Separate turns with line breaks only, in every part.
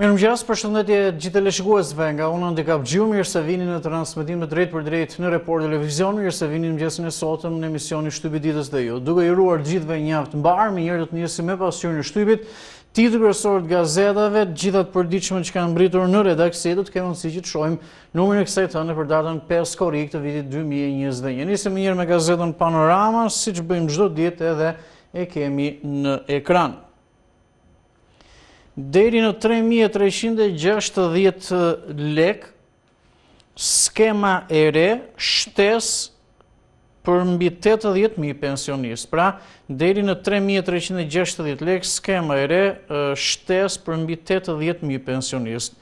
Mirë mëgjas, përshëndetje gjithë të nga unë Andikap Gjiu, mirë se vini në transmitim të drejt për drejt në report televizion, mirë se vini në mëgjesin e sotëm në emisioni shtybi ditës dhe ju. Duke i ruar gjithëve njaftë mbarë, me njërë të njësi me pasur në shtybit, titë kërësorët gazetave, gjithat diqme që kanë mbritur në redaksetët, kemë nësi që të shojmë numër në kësaj të në për datën 5 korik të vitit 2021. Njësi me me gazetën Panorama, bëjmë ditë edhe e kemi në deri në 3.360 lek, skema e re, shtes për mbi 80.000 pensionist. Pra, deri në 3.360 lek, skema e re, shtes për mbi 80.000 pensionist.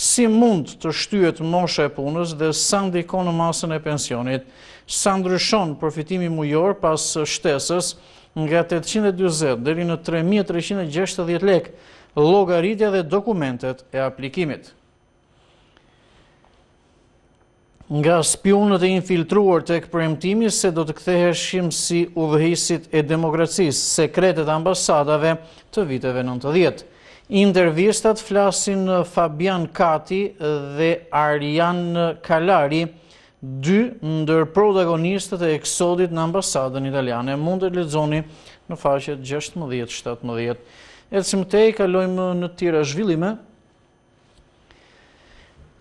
Si mund të shtyet moshe e punës dhe sa ndikon në masën e pensionit, sa ndryshon përfitimi mujor pas shtesës nga 820 deri në 3.360 lekë, logaritja dhe dokumentet e aplikimit. Nga spionët e infiltruar të këpërëmtimi se do të ktheheshim si udhëhisit e demokracis, sekretet ambasadave të viteve 90. Intervistat flasin Fabian Kati dhe Arjan Kalari, dy ndër protagonistët e eksodit në ambasadën italiane, mund të lezoni në faqet 16-17. Edhe si më te i kalojmë në tira zhvillime,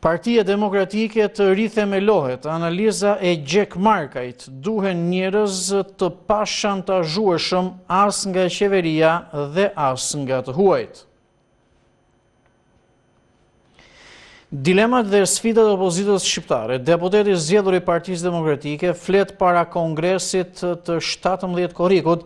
Partia demokratike të rrithë e me lohet, analiza e Jack Markajt, duhen njërez të pashantazhueshëm as nga qeveria dhe as nga të huajtë. Dilemat dhe sfidat e opozitës shqiptare, deputeti zjedhur i partiz demokratike, flet para kongresit të 17 korikut,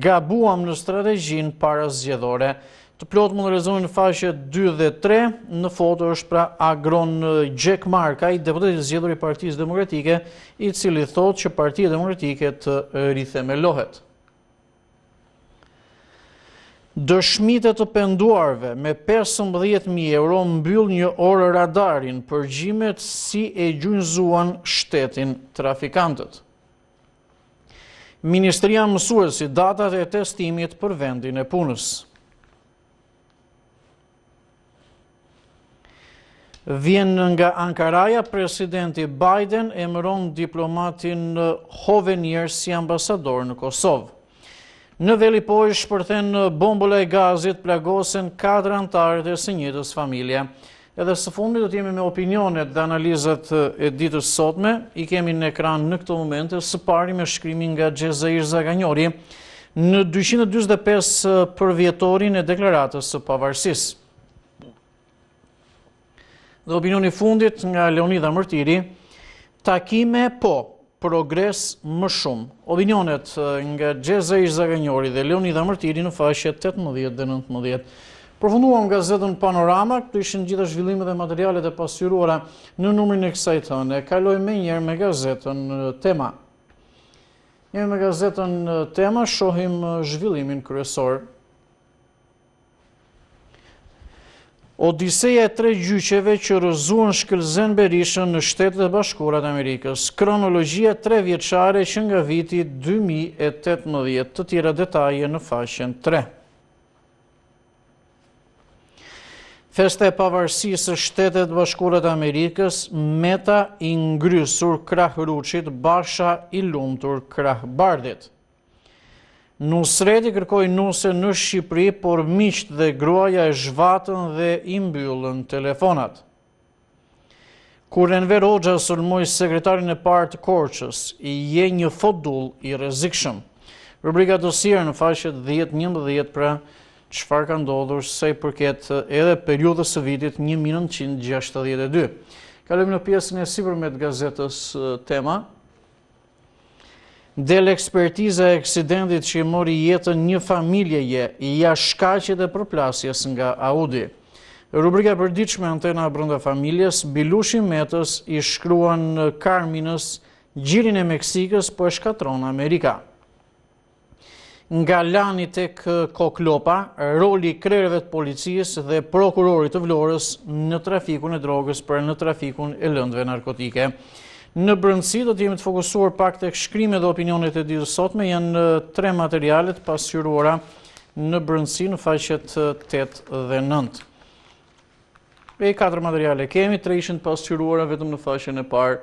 gabuam në strategjin para zjedhore. Të plot më në rezumin në fashe 2 dhe 3, në foto është pra agron Gjek Markaj, deputeti zjedhur i partiz demokratike, i cili thot që Partijë demokratike të rithemelohet dëshmitet të penduarve me 15.000 euro mbyll një orë radarin për gjimet si e gjunzuan shtetin trafikantët. Ministria mësuesi datat e testimit për vendin e punës. Vjen nga Ankaraja, presidenti Biden e mëron diplomatin Hovenier si ambasador në Kosovë. Në Velipoj shpërthen bombële e gazit plagosin 4 antarët e së njëtës familje. Edhe së fundi do t'jemi me opinionet dhe analizat e ditës sotme, i kemi në ekran në këto momente, së pari me shkrimin nga Gjezair Zaganjori, në 225 për vjetorin e deklaratës së pavarsis. Dhe opinioni fundit nga Leonida Mërtiri, takime po, progres më shumë. Opinionet nga Gjeze Ishzaganjori dhe Leoni dhe Mërtiri në fashet 18 dhe 19. Profunduam nga panorama, këtë ishin gjitha zhvillime dhe materialet e pasyruara në numërin e kësajtën e kaloj me njerë me gazetën tema. Njerë me gazetën tema, shohim zhvillimin kërësorë. Odiseja e tre gjyqeve që rëzuan shkëllëzën Berishën në shtetë dhe bashkurat Amerikës. Kronologjia tre vjeqare që nga viti 2018 të tjera detaje në fashën 3. Feste e pavarësisë shtetet bashkurat Amerikës, meta i ngrysur krahë ruqit, basha i lumëtur krahë bardit. Nusreti kërkoj nuse në Shqipëri, por miqt dhe gruaja e zhvatën dhe imbyllën telefonat. Kur enver o gjësërmoj sekretarin e partë korqës, i je një fodull i rezikshëm. Rubrika dosirë në faqet 10-11 pra qëfar ka ndodhur se i përket edhe periudës e vitit 1962. Kalemi në pjesën e si përmet gazetës tema. Del ekspertiza e eksidentit që i mori jetën një familje je, i ja e përplasjes nga Audi. Rubrika për diqme antena brënda familjes, Bilushi Metës i shkruan në Karminës, gjirin e Meksikës, po e Amerika. Nga lani të koklopa, roli krerëve të policijës dhe prokurorit të vlorës në trafikun e drogës për në trafikun e lëndve narkotike. Në brëndësi do të jemi të fokusuar pak të shkrimet dhe opinionet e ditës sotme, janë tre materialet pasyruara në brëndësi në faqet 8 dhe 9. E 4 materiale kemi, tre ishën pasyruara vetëm në faqen e parë.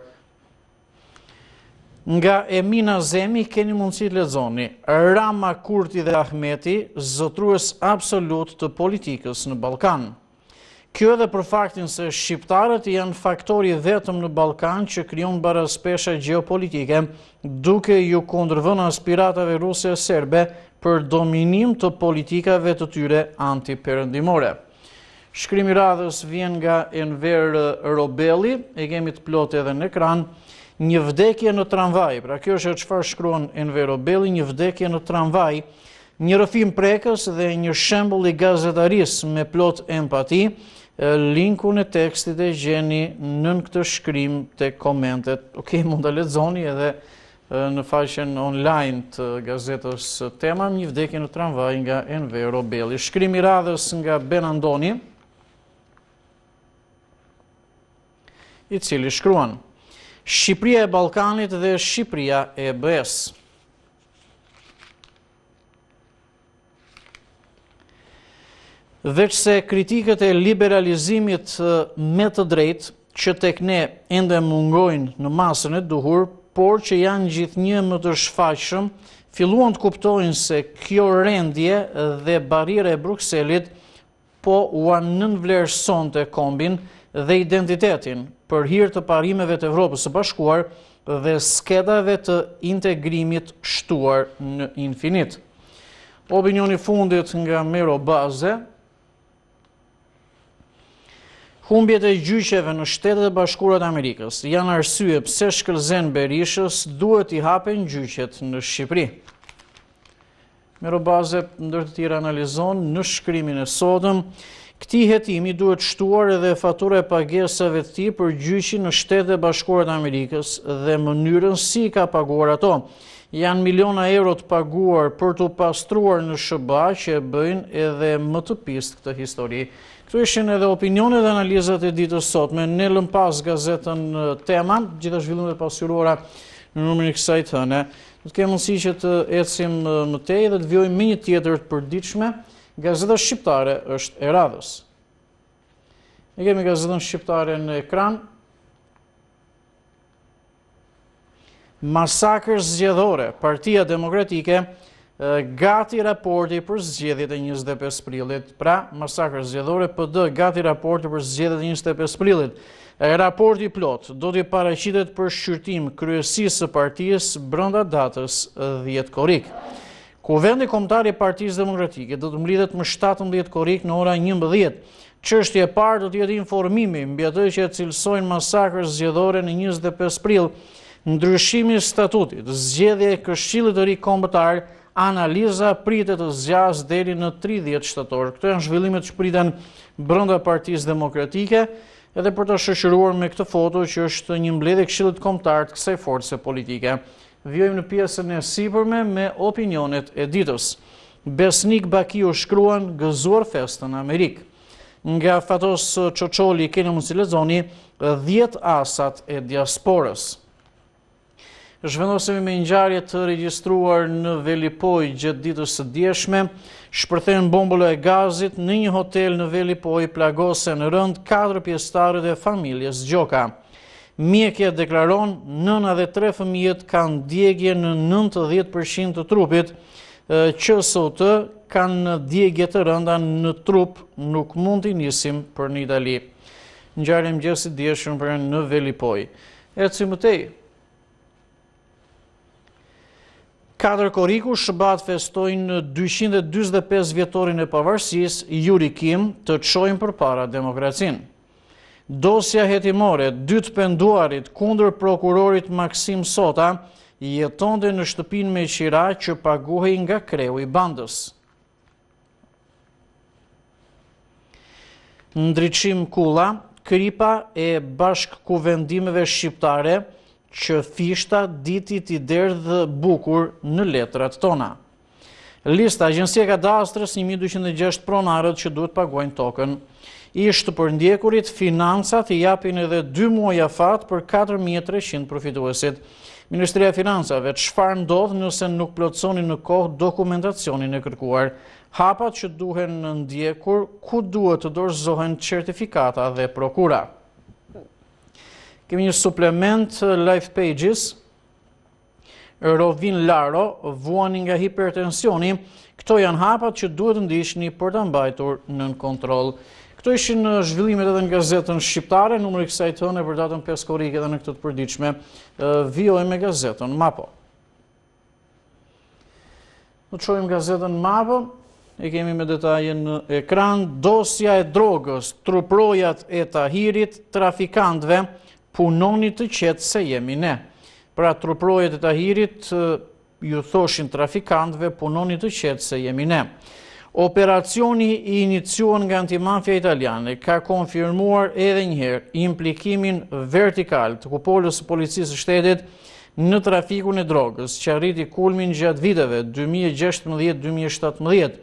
Nga Emina Zemi, keni mundësi të lezoni, Rama Kurti dhe Ahmeti, zotrues absolut të politikës në Balkanë. Kjo edhe për faktin se shqiptarët janë faktori vetëm në Balkan që kryon bërë spesha geopolitike, duke ju kondrëvën aspiratave rusë e serbe për dominim të politikave të tyre antiperëndimore. Shkrimi radhës vjen nga Enver Robeli, e kemi të plot edhe në ekran, një vdekje në tramvaj, pra kjo është e qëfar shkruon Enver Robeli, një vdekje në tramvaj, një rëfim prekës dhe një shembul i gazetaris me plot empati, linkun e tekstit e gjeni në këtë shkrim të komentet. Ok, mund të ledzoni edhe në faqen online të gazetës tema, një vdekje në tramvaj nga Envero Belli. Shkrim i radhës nga Ben Andoni, i cili shkruan, Shqipria e Balkanit dhe Shqipria e Besë. veç se kritikët e liberalizimit me të drejt, që tek ne ende mungojnë në masën e duhur, por që janë gjithë një më të shfaqëm, filluan të kuptojnë se kjo rendje dhe barire e Bruxellit po u anë nënvlerëson të kombin dhe identitetin për hirë të parimeve të Evropës së bashkuar dhe skedave të integrimit shtuar në infinit. Opinioni fundit nga Miro Baze, Humbjet e gjyqeve në shtetet e bashkurat Amerikës janë arsye pëse shkëllzen Berishës duhet i hapen gjyqet në Shqipëri. Mero baze, ndërë të tira analizon, në shkrymin e sotëm, këti jetimi duhet shtuar edhe fatura e pagesave të ti për gjyqin në shtetet e bashkurat Amerikës dhe mënyrën si ka paguar ato. Janë miliona eurot paguar për të pastruar në shëba që e bëjnë edhe më të pistë këtë histori. Këtu ishin edhe opinionet dhe analizat e ditës sot me në lëmpas gazetën tema, gjitha zhvillim dhe pasurora në nëmërin kësaj të thëne. Në të kemë mësi që të ecim më tej dhe të vjojmë një tjetër të përdiqme, gazeta shqiptare është e radhës. Në kemi gazetën shqiptare në ekran. Masakrës zjedhore, partia demokratike, gati raporti për zgjedhjet e 25 prillit. Pra, masakër zgjedhore PD, gati raporti për zgjedhjet e 25 prillit. Raporti plot do t'i paracitet për shqyrtim kryesisë së partijës brënda datës 10 korik. Kuvendi komtari partijës demokratike do të mblidhet më 17 korik në ora 11. Qështje e parë do jetë informimi mbjetoj që e cilësojnë masakër zgjedhore në 25 prillit. Ndryshimi statutit, zjedhje e këshqilit të ri kombëtarë, analiza pritet të zjas deri në 30 shtator. Këto janë zhvillimet që priten brënda partiz demokratike, edhe për të shëshëruar me këtë foto që është një mbledhe këshillit komtar të kësaj force politike. Vjojmë në pjesën e sipërme me opinionet e ditës. Besnik Baki u shkruan gëzuar festën në Amerikë. Nga fatos Qoqoli, kene mund si lezoni, 10 asat e diasporës. Zhvendosemi me ngjarje të regjistruar në Velipoj gjatë ditës së djeshme. Shpërthejnë bombullë e gazit në një hotel në Velipoj plagose në rënd 4 pjestare dhe familjes Gjoka. Mjekje deklaron, nëna dhe tre fëmijet kanë djegje në 90% të trupit, që sotë kanë djegje të rënda në trup nuk mund të njësim për një dali. Ngjarje më gjësit djeshme për në Velipoj. E cimëtej, Katër koriku shëbat festojnë 225 vjetorin e pavarësis, juri kim të qojnë për para demokracin. Dosja jetimore, dytë penduarit kundër prokurorit Maksim Sota, jeton dhe në shtëpin me qira që paguhe nga kreu i bandës. Ndryqim Kula, kripa e bashkë kuvendimeve shqiptare, që fishta ditit i derdhë dhe bukur në letrat tona. Lista Agencija Kadastrës 1206 pronarët që duhet paguajnë tokën. Ishtë për ndjekurit, finansat i japin edhe 2 muaja fatë për 4.300 profituesit. Ministria Finansave të shfarë ndodhë nëse nuk plotësoni në kohë dokumentacionin e kërkuar. Hapat që duhen në ndjekur, ku duhet të dorëzohen certifikata dhe prokura. Kemi një suplement uh, life pages, rovin laro, vuani nga hipertensioni, këto janë hapat që duhet ndish për të mbajtur në kontrol. Këto ishin në uh, zhvillimet edhe në gazetën shqiptare, kësa i kësaj të në për datën 5 korik edhe në këtët përdiqme, uh, vioj me gazetën MAPO. Në qojmë gazetën MAPO, e kemi me detaje në ekran, dosja e drogës, truprojat e tahirit, trafikantve, punoni të qetë se jemi ne. Pra truprojët e tahirit ju thoshin trafikantve, punoni të qetë se jemi ne. Operacioni i inicion nga antimafia italiane ka konfirmuar edhe njëherë implikimin vertikal të kupolës policisë shtetit në trafikun e drogës që arriti kulmin gjatë viteve 2016-2017.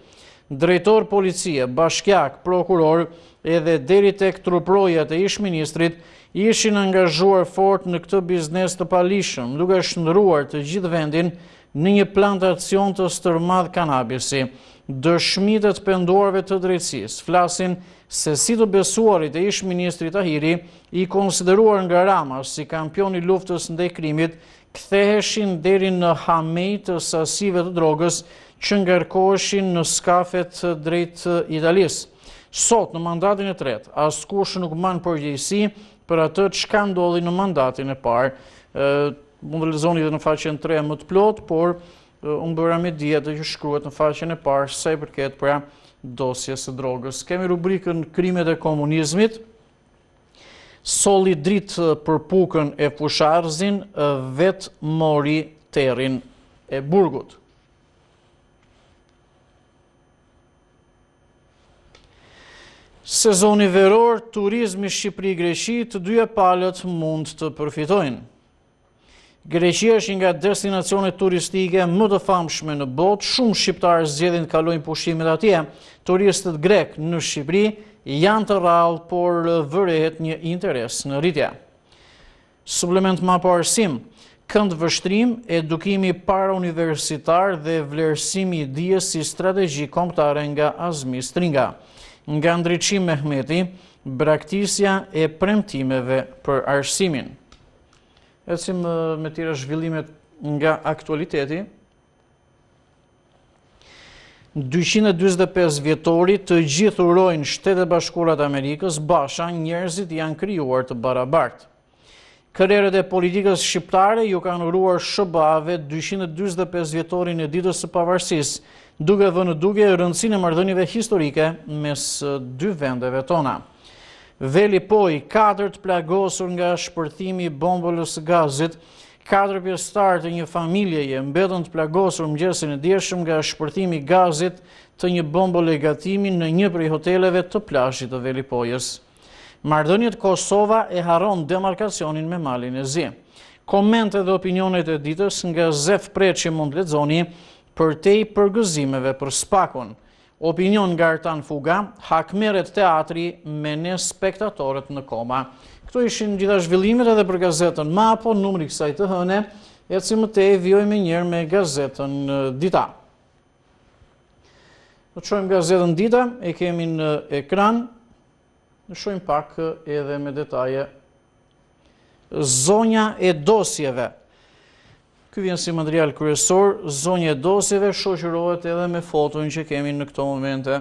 Drejtor policie, bashkjak, prokuror edhe deri tek truprojët e ish ministrit ishin angazhuar fort në këtë biznes të palishëm, duke shëndruar të gjithë vendin në një plantacion të stërmadh kanabisi. Dëshmitet penduarve të drejtsis, flasin se si të besuarit e ishë Ministri Tahiri, i konsideruar nga rama si kampioni luftës në dekrimit, ktheheshin deri në hamej të sasive të drogës që ngarkoheshin në skafet drejt Italisë. Sot, në mandatin e tret, askush nuk manë përgjëjsi për atë që ka ndodhi në mandatin e parë. Mundë lezoni dhe në faqen 3 më të plotë, por unë bëra me djetë që shkruat në faqen e parë se përket pra dosjes e drogës. Kemi rubrikën krimet e komunizmit, soli dritë për pukën e pusharëzin vetë mori terin e burgut. sezoni veror, turizmi Shqipëri të dyja palët mund të përfitojnë. Greqia është nga destinacionet turistike më të famshme në botë, shumë shqiptarë zjedin të kalojnë pushimit atje. Turistët grek në Shqipëri janë të rralë, por vërehet një interes në rritja. Suplement ma parësim, këndë vështrim, edukimi para universitar dhe vlerësimi dhjes si strategi komptare nga Azmi Stringa nga ndryqim Mehmeti, braktisja e premtimeve për arsimin. E si me tira zhvillimet nga aktualiteti, 225 vjetori të gjithurojnë shtetet bashkurat Amerikës, basha njerëzit janë kryuar të barabartë. Kërërët e politikës shqiptare ju kanë uruar shëbave 225 vjetorin e ditës së pavarësisë, duke dhe në duke rëndësine mardhënive historike mes dy vendeve tona. Veli poj, 4 plagosur nga shpërthimi bombëllës gazit, 4 pjestar të një familje je mbetën të plagosur mëgjesin e djeshëm nga shpërthimi gazit të një bombëllë e gatimi në një prej hoteleve të plashit të Veli pojës. Mardhënjet Kosova e haron demarkacionin me malin e zi. Komente dhe opinionet e ditës nga Zef Preqi mund të ledzoni, për te i përgëzimeve për spakon. Opinion nga Artan Fuga, hakmeret teatri me ne spektatorët në koma. Këto ishin gjitha zhvillimit edhe për gazetën ma, po numri kësaj të hëne, e si më te i vjoj me njerë me gazetën dita. Në qojmë gazetën dita, e kemi në ekran, në shojmë pak edhe me detaje. Zonja e dosjeve. Ky vjen si material kryesor, zonja e dosjeve shoqërohet edhe me foton që kemi në këto momente.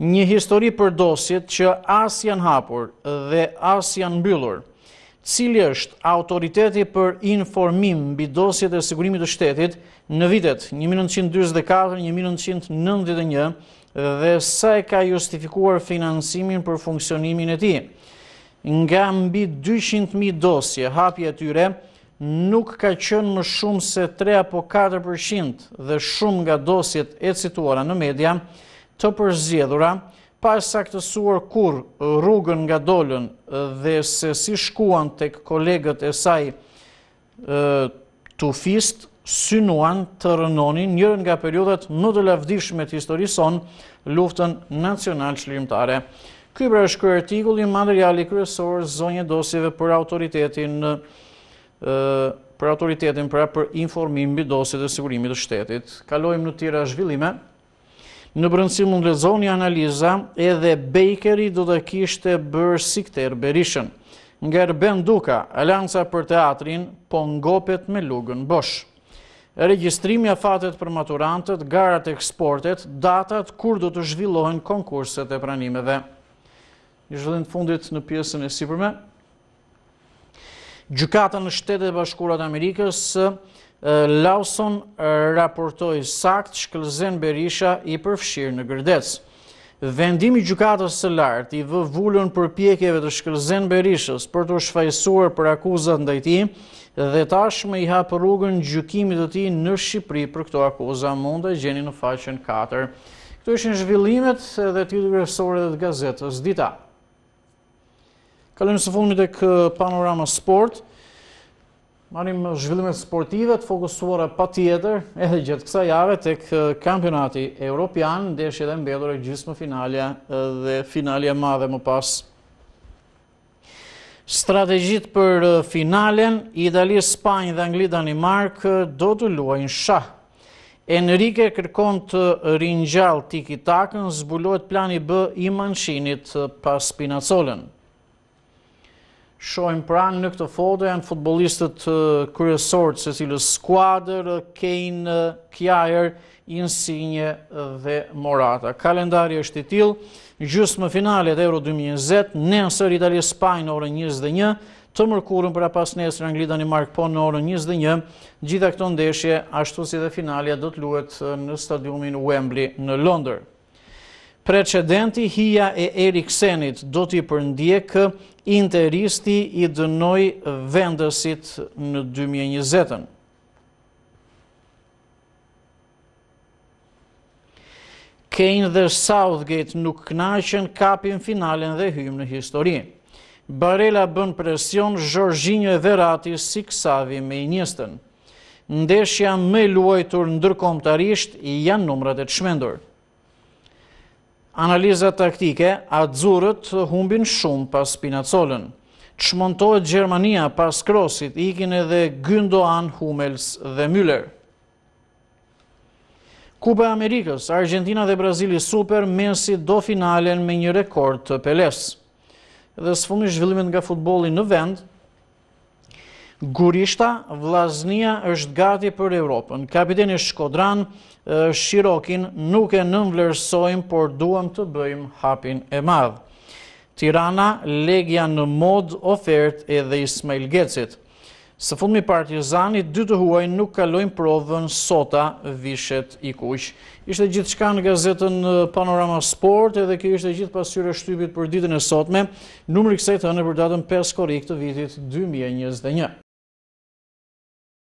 Një histori për dosjet që as janë hapur dhe as janë mbyllur. Cili është autoriteti për informim mbi dosjet e sigurimit të shtetit në vitet 1944-1991 dhe sa e ka justifikuar financimin për funksionimin e tij? Nga mbi 200.000 dosje hapje tyre, nuk ka qënë më shumë se 3 apo 4% dhe shumë nga dosjet e cituara në media të përzjedhura, pas saktësuar kur rrugën nga dollën dhe se si shkuan të kolegët e saj të fistë, synuan të rënonin njërën nga periodet më të lavdishme të historison luftën nacional qëllimtare. Kybra është kërë tigulli materiali kërësorë zonje dosjeve për autoritetin nështë për autoritetin pra për informim dosit e sigurimit të shtetit. Kalojmë në tira zhvillime. Në brëndësi mund lezoni analiza edhe Bakeri do të kishte bërë si berishën. Nga Erben duka, alansa për teatrin, po ngopet me lugën bosh. Registrimi fatet për maturantët, garat e eksportet, datat kur do të zhvillohen konkurset e pranimeve. Një zhvillim të fundit në pjesën e si përme. Gjukata në shtetet e bashkurat Amerikës, Lawson raportoj sakt shkëllëzen Berisha i përfshirë në gërdec. Vendimi gjukatës së lartë i vë vullën për pjekjeve të shkëllëzen Berishës për të shfajsuar për akuzat ndajti dhe tash me i hapë rrugën gjukimit të ti në Shqipri për këto akuzat mund të gjeni në faqen 4. Këto ishën zhvillimet dhe ty të grefësore dhe të gazetës dita. Kalëmë së fundëmi të kë panorama sport, marim zhvillimet sportive të fokusuara pa tjetër, edhe gjithë kësa jave të kë kampionati Europian, ndeshje edhe mbedur e gjithë më finalja dhe finalja madhe më pas. Strategjit për finalen, Italië, Spanjë dhe Angli, Danimark, do të luajnë shah. Enrique kërkon të rinjall tiki takën, zbulohet plani bë i manqinit pas pinacolën. Shohim pranë në këtë foto janë futbolistët kryesorët se cilë skuadër, Kane, Kjajer, Insigne dhe Morata. Kalendari është i tilë, gjusë më finalet Euro 2020, nësër Italia-Spaj në orën 21, të mërkurën për pas nësër Anglida-Nimark po në orën 21, gjitha këto ndeshje, ashtu si dhe finalja, do të luet në stadiumin Wembley në Londër precedenti hija e Eriksenit do t'i përndje kë interisti i dënoj vendësit në 2020. Kane dhe Southgate nuk knaqen kapin finalen dhe hymë në historie. Barela bën presion Zhorzhinjo e Verati si kësavi me i njëstën. Ndeshja me luajtur ndërkomtarisht janë numrat e të shmendurë. Analizat taktike, azurët humbin shumë pas Pinacolën. Qëmontojët Gjermania pas Krosit, ikin edhe Gündoan, Hummels dhe Müller. Kupa Amerikës, Argentina dhe Brazili Super, mensi do finalen me një rekord të Peles. Dhe së fundi zhvillimin nga futbolin në vend, Gurishta, vlaznia është gati për Europën. Kapiteni Shkodran, Shirokin, nuk e nënvlerësojmë, por duham të bëjmë hapin e madhë. Tirana, legja në mod ofert edhe Ismail Gecit. Së fundmi partizani, dy të huaj nuk kalojnë provën sota vishet i kush. Ishte gjithë shka në gazetën Panorama Sport edhe kjo ishte gjithë pasyre shtypit për ditën e sotme, i kësajtë në përdatën 5 korik të vitit 2021.